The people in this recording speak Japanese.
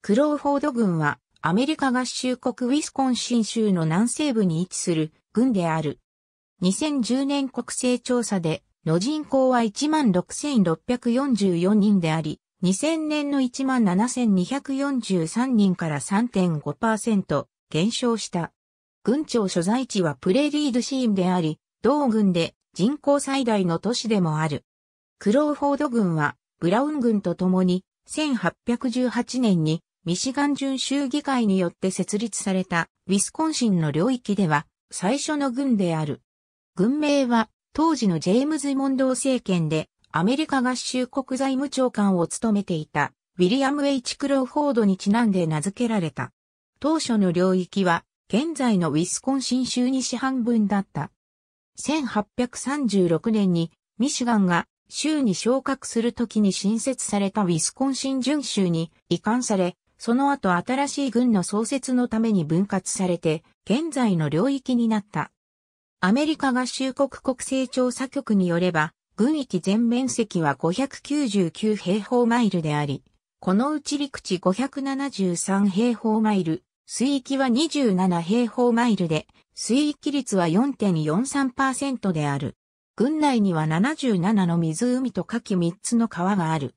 クローフォード軍はアメリカ合衆国ウィスコンシン州の南西部に位置する軍である。2010年国勢調査での人口は16,644人であり、2000年の17,243人から3.5%減少した。軍庁所在地はプレリードシーンであり、同軍で人口最大の都市でもある。クローフォード軍はブラウン軍と共に1818年にミシガン準州議会によって設立されたウィスコンシンの領域では最初の軍である。軍名は当時のジェームズ・モンドー政権でアメリカ合衆国財務長官を務めていたウィリアム・ H・ クローフォードにちなんで名付けられた。当初の領域は現在のウィスコンシン州西半分だった。1836年にミシガンが州に昇格するときに新設されたウィスコンシン準州に移管され、その後新しい軍の創設のために分割されて、現在の領域になった。アメリカ合衆国国勢調査局によれば、軍域全面積は599平方マイルであり、このうち陸地573平方マイル、水域は27平方マイルで、水域率は4.43%である。軍内には77の湖と下記3つの川がある。